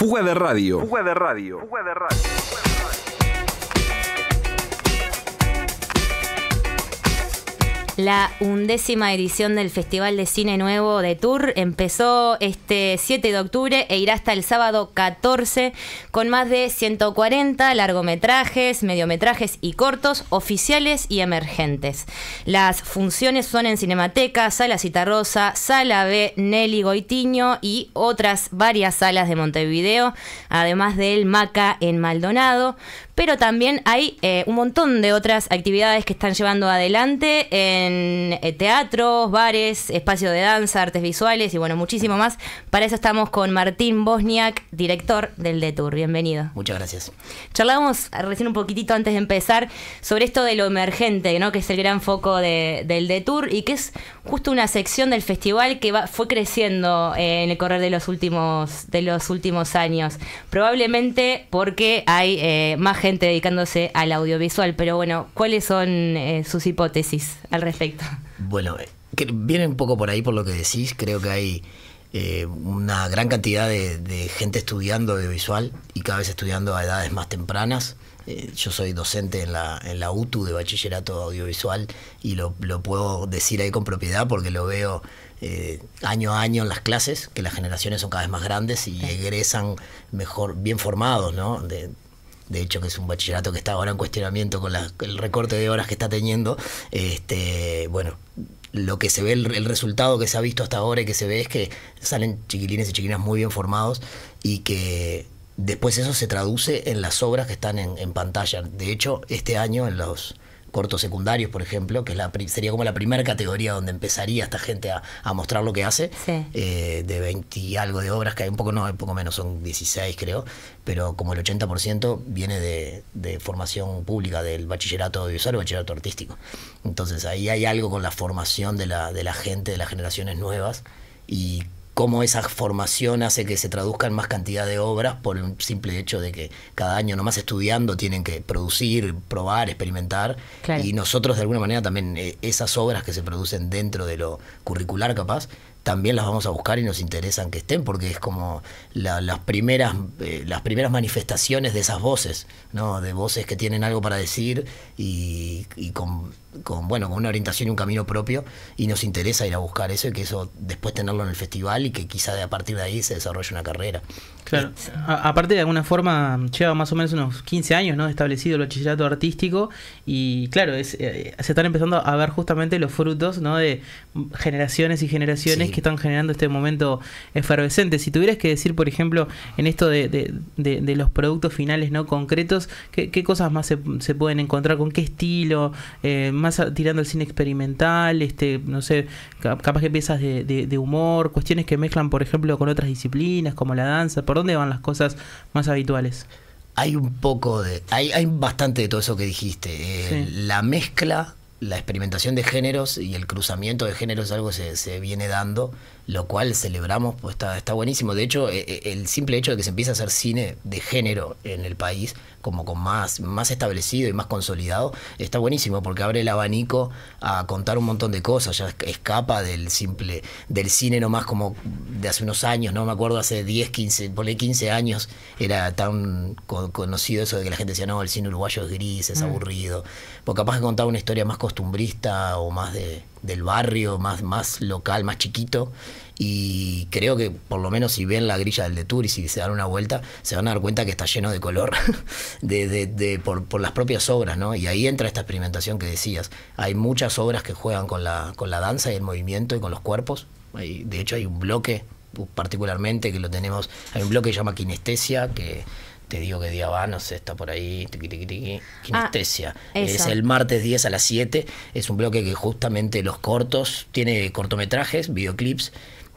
Fuga de radio. Fuga de radio. Fuga de radio. La undécima edición del Festival de Cine Nuevo de Tour empezó este 7 de octubre e irá hasta el sábado 14 con más de 140 largometrajes, mediometrajes y cortos oficiales y emergentes. Las funciones son en Cinemateca, Sala Citarrosa, Sala B, Nelly Goitiño y otras varias salas de Montevideo, además del Maca en Maldonado pero también hay eh, un montón de otras actividades que están llevando adelante en en eh, teatros, bares, espacios de danza, artes visuales y bueno, muchísimo más. Para eso estamos con Martín Bosniak, director del DETOUR. Bienvenido. Muchas gracias. Charlábamos recién un poquitito antes de empezar sobre esto de lo emergente, ¿no? que es el gran foco de, del DETOUR y que es justo una sección del festival que va, fue creciendo eh, en el correr de los últimos, de los últimos años. Probablemente porque hay eh, más gente dedicándose al audiovisual, pero bueno, ¿cuáles son eh, sus hipótesis al respecto? Perfecto. Bueno, eh, viene un poco por ahí por lo que decís, creo que hay eh, una gran cantidad de, gente estudiando audiovisual y cada vez estudiando a edades más tempranas. Eh, yo soy docente en la, en la UTU de bachillerato audiovisual y lo, puedo decir ahí con propiedad porque lo veo año a año en las clases, que las generaciones son cada vez más grandes y egresan mejor, bien formados, ¿no? de hecho que es un bachillerato que está ahora en cuestionamiento con el recorte de horas que está teniendo, este, bueno, lo que se ve, el, resultado que se ha visto hasta ahora y que se ve es que salen chiquilines y chiquilinas muy bien formados y que después eso se traduce en las obras que están en, en pantalla. De hecho, este año en los cortos secundarios, por ejemplo, que es la, sería como la primera categoría donde empezaría esta gente a, mostrar lo que hace, eh, de 20 y algo de obras, que hay un poco, no, poco menos, son 16 creo, pero como el 80% viene de, formación pública, del bachillerato audiovisual o bachillerato artístico. Entonces ahí hay algo con la formación de la, de la gente, de las generaciones nuevas, y cómo esa formación hace que se traduzcan más cantidad de obras por el simple hecho de que cada año nomás estudiando tienen que producir, probar, experimentar. Y nosotros de alguna manera también eh, esas obras que se producen dentro de lo curricular capaz, también las vamos a buscar y nos interesan que estén porque es como las primeras eh, las primeras manifestaciones de esas voces no de voces que tienen algo para decir y con con bueno con una orientación y un camino propio y nos interesa ir a buscar eso y que eso después tenerlo en el festival y que quizá de, a partir de ahí se desarrolle una carrera claro aparte de alguna forma lleva más o menos unos 15 años no establecido el bachillerato artístico y claro es, eh, se están empezando a ver justamente los frutos no de generaciones y generaciones que están generando este momento efervescente si tuvieras que decir por ejemplo en esto de, los productos finales no concretos qué, cosas más se, se, pueden encontrar con qué estilo eh, más tirando al cine experimental, este, no sé, capaz que piezas de, humor, cuestiones que mezclan, por ejemplo, con otras disciplinas como la danza? ¿Por dónde van las cosas más habituales? Hay un poco de, hay, bastante de todo eso que dijiste. Eh, la mezcla, la experimentación de géneros y el cruzamiento de géneros algo se viene dando lo cual celebramos, pues está, está buenísimo. De hecho, eh, eh, el simple hecho de que se empiece a hacer cine de género en el país, como con más, más establecido y más consolidado, está buenísimo porque abre el abanico a contar un montón de cosas, ya escapa del simple, del cine nomás como de hace unos años, no me acuerdo, hace 10, 15, ahí 15 años, era tan conocido eso de que la gente decía, no, el cine uruguayo es gris, es mm. aburrido, porque capaz de contar una historia más costumbrista o más de del barrio, más, más local, más chiquito. Y creo que por lo menos si ven la grilla del tour y si se dan una vuelta, se van a dar cuenta que está lleno de color por, las propias obras, ¿no? Y ahí entra esta experimentación que decías. Hay muchas obras que juegan con la, con la danza y el movimiento y con los cuerpos. de hecho, hay un bloque particularmente que lo tenemos, hay un bloque que se llama kinestesia, que te digo que día va, ah, no sé, está por ahí, tiqui, tiqui, tiqui. Ah, eh, es el martes 10 a las 7, es un bloque que justamente los cortos, tiene cortometrajes, videoclips,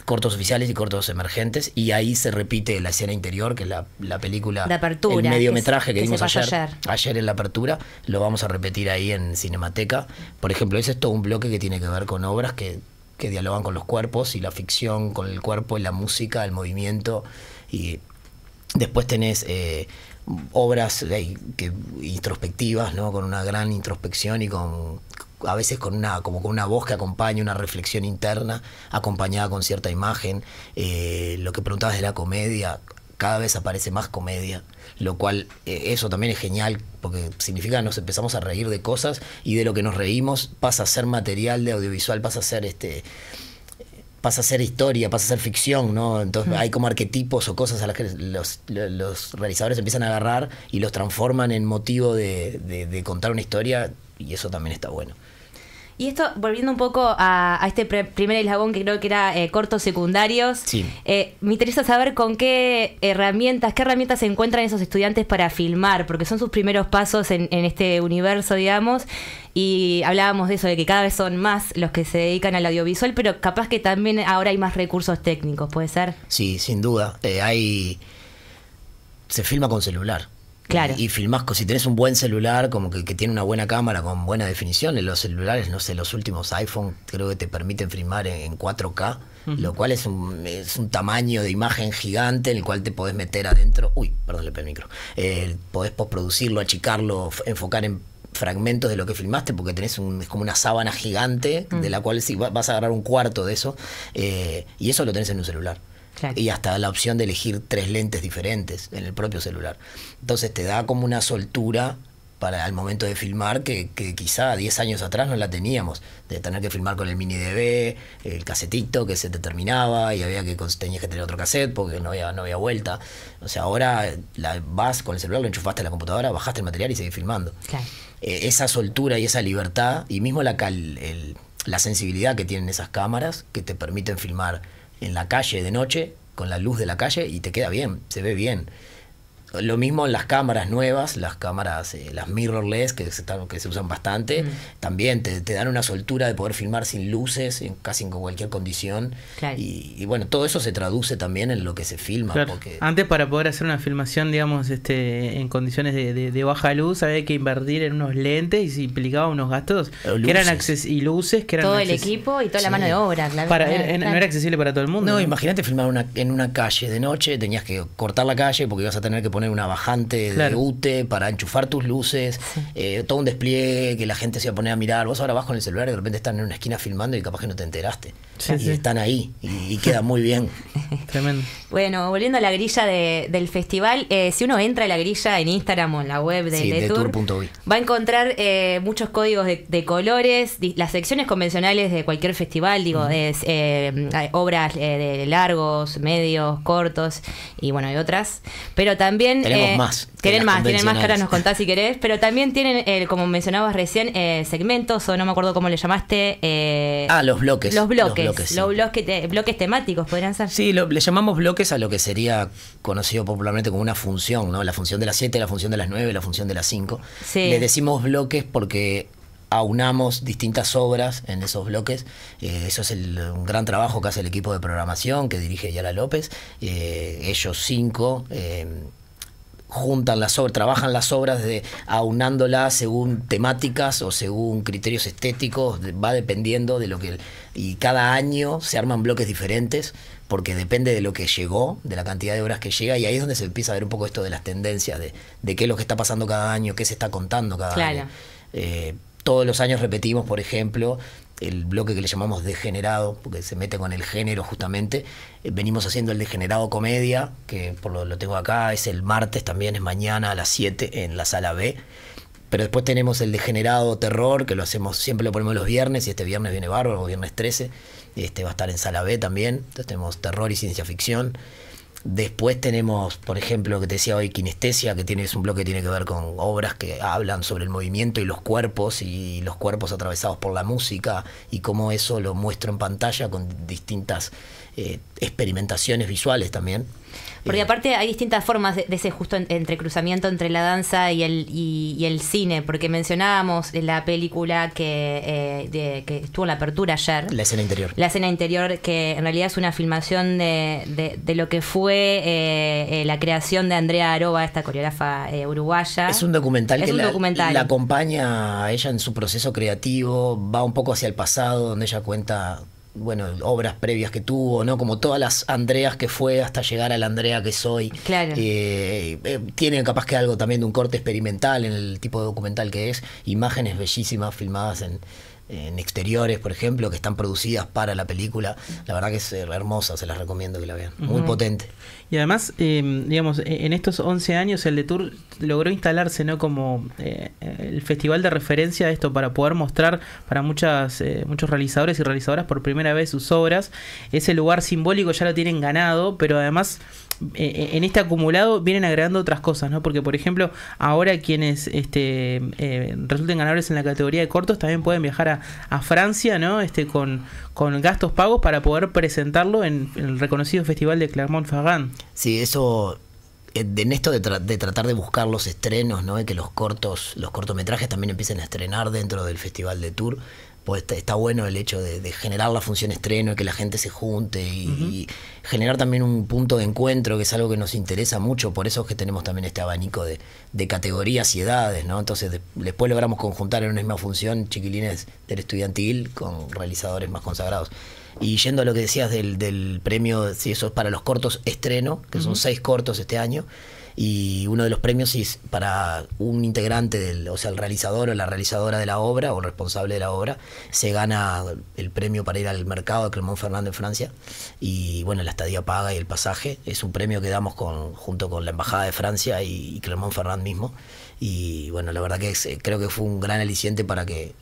cortos oficiales y cortos emergentes, y ahí se repite la escena interior, que es la, película, La apertura, el mediometraje que, que, vimos ayer, ayer, en la apertura, lo vamos a repetir ahí en Cinemateca. Por ejemplo, ese es todo un bloque que tiene que ver con obras que, que dialogan con los cuerpos y la ficción, con el cuerpo, y la música, el movimiento, y Después tenés eh, obras eh, que, introspectivas, ¿no? Con una gran introspección y con a veces con una, como con una voz que acompaña una reflexión interna, acompañada con cierta imagen. Eh, lo que preguntabas de la comedia, cada vez aparece más comedia, lo cual eso también es genial, porque significa que nos empezamos a reír de cosas y de lo que nos reímos pasa a ser material de audiovisual, pasa a ser este pasa a ser historia, pasa a ser ficción, ¿no? Entonces mm. hay como arquetipos o cosas a las que los, realizadores empiezan a agarrar y los transforman en motivo de contar una historia y eso también está bueno. Y esto, volviendo un poco a, este primer eslabón que creo que era eh, cortos secundarios, eh, me interesa saber con qué herramientas, qué herramientas se encuentran esos estudiantes para filmar, porque son sus primeros pasos en, este universo, digamos, y hablábamos de eso, de que cada vez son más los que se dedican al audiovisual, pero capaz que también ahora hay más recursos técnicos, ¿puede ser? Sí, sin duda. Eh, hay... Se filma con celular y, filmás, si tenés un buen celular, como que, tiene una buena cámara con buena definición, los celulares, no sé, los últimos iPhone creo que te permiten filmar en, 4K, lo cual es un, tamaño de imagen gigante en el cual te podés meter adentro, uy, perdón, le perdí el micro, eh, podés posproducirlo, achicarlo, enfocar en fragmentos de lo que filmaste porque tenés es como una sábana gigante de mm. la cual vas a agarrar un cuarto de eso eh, y eso lo tenés en un celular. Y hasta la opción de elegir tres lentes diferentes en el propio celular. Entonces te da como una soltura para el momento de filmar que, quizá 10 años atrás no la teníamos, de tener que filmar con el mini DV, el casetito que se te terminaba y había que tenías que tener otro cassette porque no había, no había vuelta. O sea, ahora la, vas con el celular, lo enchufaste a la computadora, bajaste el material y seguís filmando. Eh, esa soltura y esa libertad y mismo la sensibilidad que tienen esas cámaras que te permiten filmar en la calle de noche, con la luz de la calle, y te queda bien, se ve bien. Lo mismo en las cámaras nuevas, las cámaras, eh, las mirrorless, que se, que se usan bastante, mm. también te, dan una soltura de poder filmar sin luces, en casi en cualquier condición. Y, bueno, todo eso se traduce también en lo que se filma. Antes para poder hacer una filmación, digamos, este, en condiciones de, baja luz, había que invertir en unos lentes y implicaba unos gastos que eran y luces que eran todo el equipo y toda la mano de obra, claro. No era accesible para todo el mundo. No, imagínate filmar en una calle de noche, tenías que cortar la calle porque ibas a tener que poner una bajante de UTE para enchufar tus luces, eh, todo un despliegue que la gente se va a poner a mirar. Vos ahora vas con el celular y de repente están en una esquina filmando y capaz que no te enteraste y están ahí y, quedan queda muy bien. Tremendo. Bueno, volviendo a la grilla de, del festival, eh, si uno entra a la grilla en Instagram o en la web de, sí, va a encontrar eh, muchos códigos de, colores, las secciones convencionales de cualquier festival, digo, es, eh, obras de largos, medios, cortos y bueno, hay otras. Pero también... más. Tienen más, tienen más que nos contás si querés, pero también tienen, como mencionabas recién, segmentos o no me acuerdo cómo le llamaste. ah, los bloques. Los bloques bloques, sí. bloques temáticos podrían ser. Sí, le llamamos bloques a lo que sería conocido popularmente como una función, ¿no? La función de las 7, la función de las 9, la función de las cinco Le decimos bloques porque aunamos distintas obras en esos bloques. Eh, eso es el, un gran trabajo que hace el equipo de programación que dirige Yara López. Eh, ellos cinco... Eh, juntan las obras, trabajan las obras de, aunándolas según temáticas o según criterios estéticos, va dependiendo de lo que... Y cada año se arman bloques diferentes porque depende de lo que llegó, de la cantidad de obras que llega, y ahí es donde se empieza a ver un poco esto de las tendencias, de, de qué es lo que está pasando cada año, qué se está contando cada año. Eh, todos los años repetimos, por ejemplo, el bloque que le llamamos degenerado, porque se mete con el género justamente. Eh, venimos haciendo el degenerado comedia, que por lo, lo tengo acá, es el martes, también es mañana a las 7 en la sala B. Pero después tenemos el degenerado terror, que lo hacemos, siempre lo ponemos los viernes, y este viernes viene bárbaro, viernes 13, este va a estar en sala B también. Entonces tenemos terror y ciencia ficción. Después tenemos, por ejemplo, que te decía hoy, kinestesia, que tienes un bloque que tiene que ver con obras que hablan sobre el movimiento y los cuerpos y los cuerpos atravesados por la música y cómo eso lo muestro en pantalla con distintas eh, experimentaciones visuales también. Porque eh, aparte hay distintas formas de, ese justo entrecruzamiento entre la danza y el, y, el cine, porque mencionábamos la película eh, que, estuvo en la apertura ayer. La escena interior. La escena interior, que en realidad es una filmación de, lo que fue la creación de Andrea Aroba, esta coreógrafa uruguaya. Es un documental es que un documental. la acompaña a ella en su proceso creativo, va un poco hacia el pasado, donde ella cuenta bueno, obras previas que tuvo, ¿no? Como todas las Andreas que fue hasta llegar a la Andrea que soy. Claro. Eh, eh capaz que algo también de un corte experimental en el tipo de documental que es. Imágenes bellísimas filmadas en, exteriores, por ejemplo, que están producidas para la película. La verdad que es eh, hermosa, se las recomiendo que la vean. Muy potente. Y además, em, digamos, e, en estos 11 años el de Tour logró instalarse ¿no? como eh, el festival de referencia de esto para poder mostrar para muchas, eh, muchos realizadores y realizadoras por primera vez sus obras. Ese lugar simbólico ya lo tienen ganado, pero además eh, en este acumulado vienen agregando otras cosas, ¿no? Porque, por ejemplo, ahora quienes este, resulten ganadores en la categoría de cortos también pueden viajar a, Francia, ¿no? Este, con, con gastos pagos para poder presentarlo en el reconocido festival de Clermont-Ferrand. Sí, eso en esto de, de, tratar de buscar los estrenos, ¿no? que los cortos, los cortometrajes también empiecen a estrenar dentro del Festival de Tour pues está, bueno el hecho de, generar la función estreno, y que la gente se junte y, generar también un punto de encuentro, que es algo que nos interesa mucho, por eso es que tenemos también este abanico de, categorías y edades, ¿no? Entonces después logramos conjuntar en una misma función chiquilines del estudiantil con realizadores más consagrados. Y yendo a lo que decías del, premio, si eso es para los cortos estreno, que son seis cortos este año, y uno de los premios es para un integrante, del, o sea, el realizador o la realizadora de la obra o el responsable de la obra, se gana el premio para ir al mercado de Clermont Ferrand en Francia y bueno, la estadía paga y el pasaje. Es un premio que damos junto con la Embajada de Francia y, Clermont Ferrand mismo. Y bueno, la verdad que eh, creo que fue un gran aliciente para que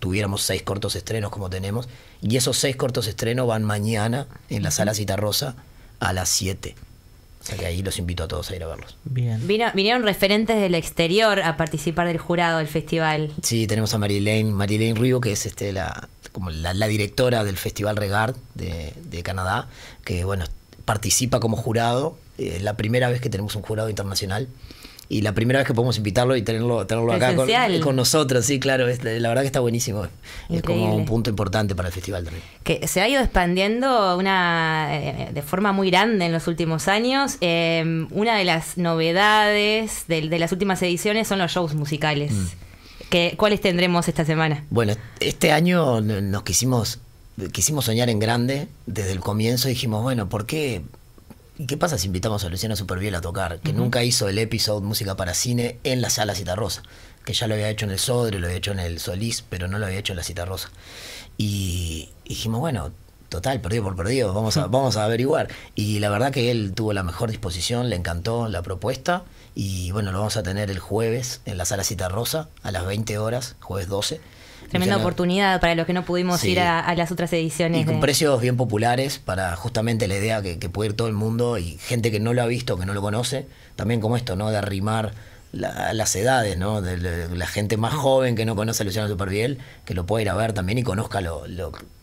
tuviéramos seis cortos estrenos como tenemos. Y esos seis cortos estrenos van mañana en la sala Citarrosa a las 7. O sea que ahí los invito a todos a ir a verlos. Bien. vinieron referentes del exterior a participar del jurado del festival. Sí, tenemos a Marilene, Marilene que es este la, como la, directora del Festival Regard de, Canadá, que bueno, participa como jurado. Eh, es la primera vez que tenemos un jurado internacional y la primera vez que podemos invitarlo y tenerlo, tenerlo acá con, nosotros, sí, claro, la verdad que está buenísimo. Es como un punto importante para el festival de Que se ha ido expandiendo una eh, de forma muy grande en los últimos años. Eh, una de las novedades de, las últimas ediciones son los shows musicales. Mm. ¿Cuáles tendremos esta semana? Bueno, este año nos quisimos quisimos soñar en grande desde el comienzo dijimos, bueno, ¿por qué qué pasa si invitamos a Luciano Superviel a tocar? Que nunca hizo el episodio Música para Cine en la sala Cita Rosa. Que ya lo había hecho en el Sodre, lo había hecho en el Solís, pero no lo había hecho en la Cita Rosa. Y dijimos, bueno, total, perdido por perdido, vamos a, vamos a averiguar. Y la verdad que él tuvo la mejor disposición, le encantó la propuesta. Y bueno, lo vamos a tener el jueves en la sala Cita Rosa a las 20 horas, jueves 12. Tremenda oportunidad para los que no pudimos ir a, las otras ediciones. Y con precios bien populares para justamente la idea que, puede ir todo el mundo y gente que no lo ha visto, que no lo conoce, también como esto, ¿no? De arrimar las edades, ¿no? De, la gente más joven que no conoce a Luciano Superviel, que lo pueda ir a ver también y conozca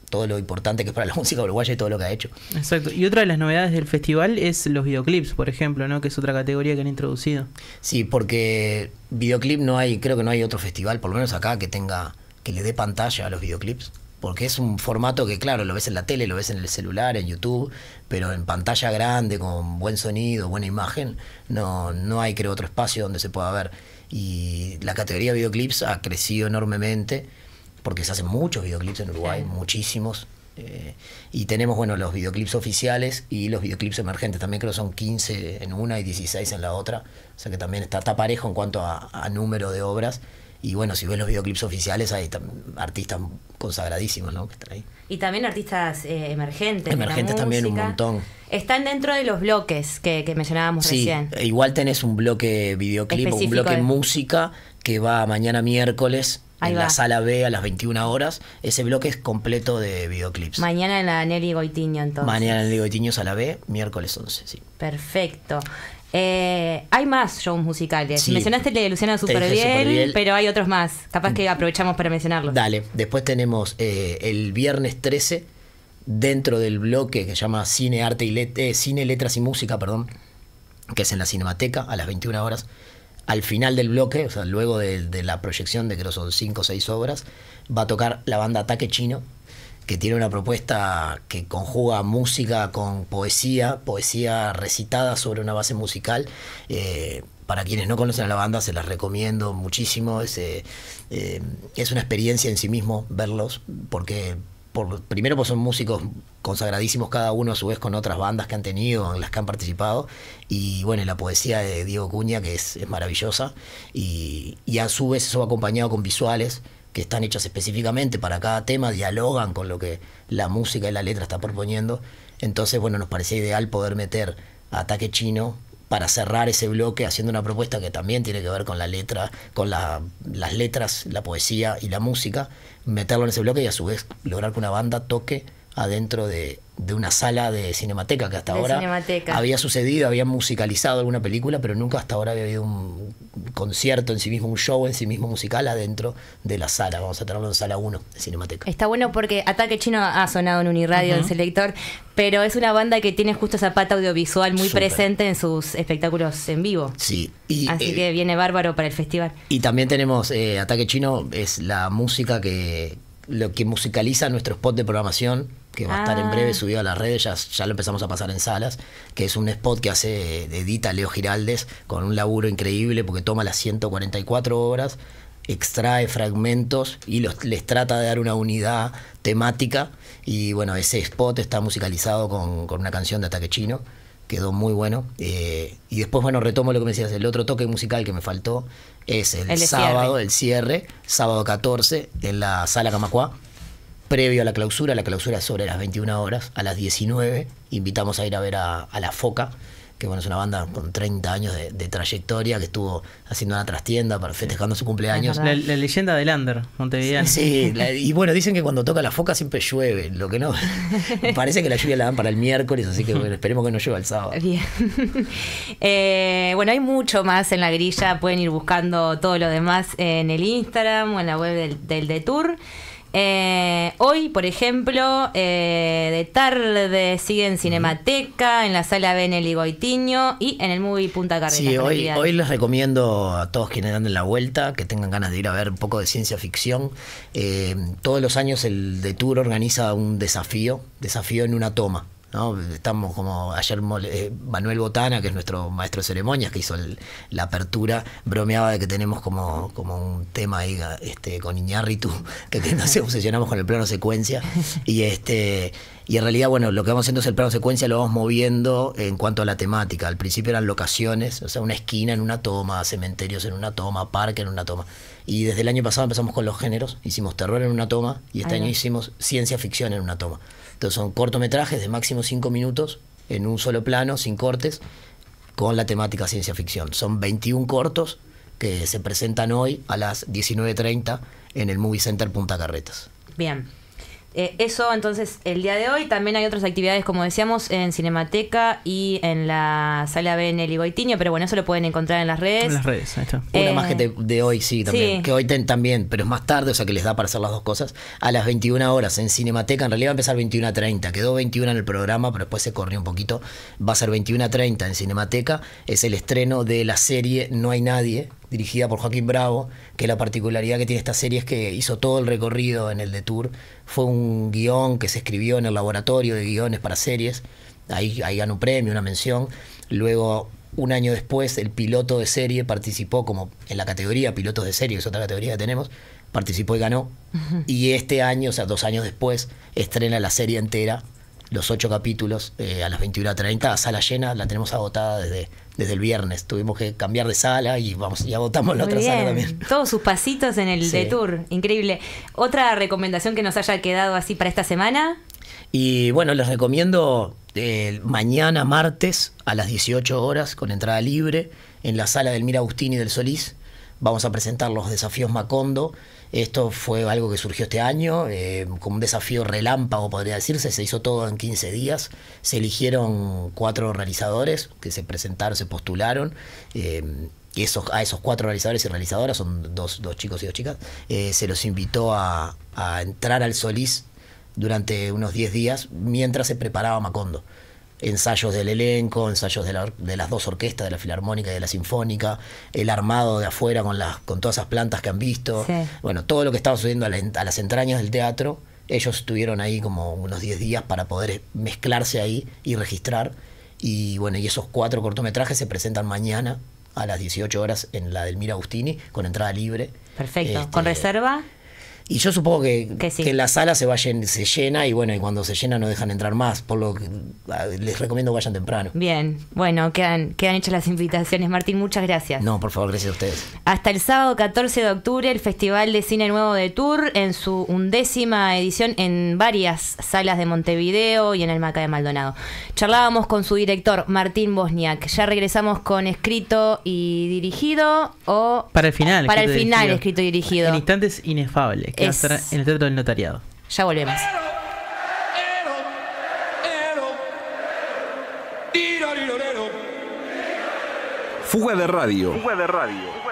todo lo importante que es para la música uruguaya y todo lo que ha hecho. Exacto. Y otra de las novedades del festival es los videoclips, por ejemplo, ¿no? Que es otra categoría que han introducido. Sí, porque videoclip no hay, creo que no hay otro festival, por lo menos acá, que tenga que le dé pantalla a los videoclips. Porque es un formato que, claro, lo ves en la tele, lo ves en el celular, en YouTube, pero en pantalla grande, con buen sonido, buena imagen, no, no hay, creo, otro espacio donde se pueda ver. Y la categoría de videoclips ha crecido enormemente, porque se hacen muchos videoclips en Uruguay, muchísimos. Eh, y tenemos, bueno, los videoclips oficiales y los videoclips emergentes. También creo que son 15 en una y 16 en la otra. O sea que también está, está parejo en cuanto a número de obras y bueno, si ves los videoclips oficiales, hay artistas consagradísimos, ¿no? Que están ahí. Y también artistas eh, emergentes. Emergentes también un montón. Están dentro de los bloques que, mencionábamos sí, recién. E igual tenés un bloque videoclip o un bloque música que va mañana miércoles en la sala B a las 21 horas. Ese bloque es completo de videoclips. Mañana en la Nelly Goitiño, entonces. Mañana en la Nelly Goitiño, sala B, miércoles 11, sí. Perfecto. Eh, hay más shows musicales. Mencionaste el de Luciana Superviel, pero hay otros más. Capaz que aprovechamos para mencionarlos. Dale, después tenemos eh, el viernes 13, dentro del bloque que se llama Cine, Arte y Let eh, Cine, Letras y Música, perdón, que es en la Cinemateca a las 21 horas. Al final del bloque, o sea, luego de, la proyección de creo son 5 o 6 obras, va a tocar la banda Ataque Chino, que tiene una propuesta que conjuga música con poesía, poesía recitada sobre una base musical. Eh, para quienes no conocen a la banda, se las recomiendo muchísimo. Eh, eh, es, una experiencia en sí mismo verlos, porque por, primero pues son músicos consagradísimos cada uno a su vez con otras bandas que han tenido, en las que han participado, y bueno, la poesía de Diego Cuña, que es, maravillosa, y, a su vez eso acompañado con visuales que están hechas específicamente para cada tema, dialogan con lo que la música y la letra está proponiendo. Entonces, bueno, nos parecía ideal poder meter ataque chino para cerrar ese bloque haciendo una propuesta que también tiene que ver con la letra, con las letras, la poesía y la música, meterlo en ese bloque y a su vez lograr que una banda toque adentro de, una sala de cinemateca que hasta ahora había sucedido, había musicalizado alguna película, pero nunca hasta ahora había habido un concierto en sí mismo, un show en sí mismo musical adentro de la sala. Vamos a tenerlo en sala 1 de cinemateca. Está bueno porque Ataque Chino ha sonado en Uniradio, en Selector, pero es una banda que tiene justo esa pata audiovisual muy presente en sus espectáculos en vivo. Sí. Así eh, que viene bárbaro para el festival. Y también tenemos eh, Ataque Chino, es la música que lo que musicaliza nuestro spot de programación que va a estar en breve ah. subido a las redes, ya, ya, lo empezamos a pasar en salas, que es un spot que hace, eh, edita Leo Giraldes con un laburo increíble porque toma las 144 horas extrae fragmentos y los, les trata de dar una unidad temática y bueno, ese spot está musicalizado con, una canción de Ataque Chino quedó muy bueno. Eh, y después, bueno, retomo lo que me decías, el otro toque musical que me faltó es el, sábado, el cierre, sábado 14, en la sala Camacuá previo a la clausura, la clausura es sobre las 21 horas, a las 19 invitamos a ir a ver a, La Foca, que bueno, es una banda con 30 años de, trayectoria, que estuvo haciendo una trastienda para festejando su cumpleaños. La, leyenda de Lander, Montevideo. Sí, y bueno, dicen que cuando toca la foca siempre llueve, lo que no. parece que la lluvia la dan para el miércoles, así que esperemos que no llueva el sábado. Eh, bueno, hay mucho más en la grilla, pueden ir buscando todo lo demás en el Instagram o en la web del, del Tour eh, hoy, por ejemplo, eh, de tarde sigue en Cinemateca, en la sala Benelli Boitiño y en el Movie Punta Carrera. Sí, hoy, hoy, les recomiendo a todos quienes dan la vuelta que tengan ganas de ir a ver un poco de ciencia ficción. Eh, todos los años el de Tour organiza un desafío, desafío en una toma. Estamos como ayer eh, Manuel Botana, que es nuestro maestro de ceremonias, que hizo la apertura, bromeaba de que tenemos como, como un tema ahí este, con Iñárritu, que, que nos obsesionamos con el plano secuencia. Y este y en realidad, bueno, lo que vamos haciendo es el plano secuencia, lo vamos moviendo en cuanto a la temática. Al principio eran locaciones, o sea, una esquina en una toma, cementerios en una toma, parque en una toma. Y desde el año pasado empezamos con los géneros, hicimos terror en una toma y este año hicimos ciencia ficción en una toma. Entonces son cortometrajes de máximo 5 minutos en un solo plano, sin cortes, con la temática ciencia ficción. Son 21 cortos que se presentan hoy a las 19.30 en el Movie Center Punta Carretas. Bien. Eh, eso, entonces, el día de hoy también hay otras actividades, como decíamos, en Cinemateca y en la sala B en el pero bueno, eso lo pueden encontrar en las redes. En las redes, ahí Una eh, más que de hoy, sí, también. Que hoy también, pero es más tarde, o sea que les da para hacer las dos cosas. A las 21 horas en Cinemateca, en realidad va a empezar 21:30 a Quedó 21 en el programa, pero después se corrió un poquito. Va a ser 21:30 en Cinemateca. Es el estreno de la serie No hay nadie, dirigida por Joaquín Bravo, que la particularidad que tiene esta serie es que hizo todo el recorrido en el de Tour. Fue un guión que se escribió en el laboratorio de guiones para series. Ahí, ganó un premio, una mención. Luego, un año después, el piloto de serie participó como en la categoría pilotos de serie, que es otra categoría que tenemos, participó y ganó. Y este año, o sea, dos años después, estrena la serie entera los ocho capítulos eh, a las 21.30, sala llena, la tenemos agotada desde, desde el viernes. Tuvimos que cambiar de sala y vamos y agotamos la otra sala también. Todos sus pasitos en el de tour, increíble. ¿Otra recomendación que nos haya quedado así para esta semana? Y bueno, les recomiendo eh, mañana martes a las 18 horas con entrada libre en la sala del Mira y del Solís vamos a presentar los desafíos Macondo. Esto fue algo que surgió este año, eh, como un desafío relámpago podría decirse, se hizo todo en 15 días, se eligieron cuatro realizadores que se presentaron, se postularon. Eh, esos, a esos cuatro realizadores y realizadoras, son dos, chicos y dos chicas, eh, se los invitó a, a entrar al Solís durante unos 10 días mientras se preparaba Macondo ensayos del elenco, ensayos de, la, de, las dos orquestas, de la filarmónica y de la sinfónica, el armado de afuera con, las, con todas esas plantas que han visto, bueno, todo lo que estaba sucediendo a, las entrañas del teatro, ellos estuvieron ahí como unos 10 días para poder mezclarse ahí y registrar. Y bueno, y esos cuatro cortometrajes se presentan mañana a las 18 horas en la del Mira Agustini con entrada libre. Perfecto. Este, ¿Con reserva? Y yo supongo que, que, la sala se, se llena y bueno, y cuando se llena no dejan entrar más, por lo que ah, les recomiendo que vayan temprano. Bien, bueno, quedan, quedan hechas las invitaciones. Martín, muchas gracias. No, por favor, gracias a ustedes. Hasta el sábado 14 de octubre, el Festival de Cine Nuevo de Tour, en su undécima edición en varias salas de Montevideo y en el Maca de Maldonado. Charlábamos con su director, Martín Bosniak. Ya regresamos con escrito y dirigido o... Para el final. Para el final, escrito y dirigido. En instantes inefables en el Teatro del Notariado. Ya volvemos. Fuga de radio. Fuga de radio.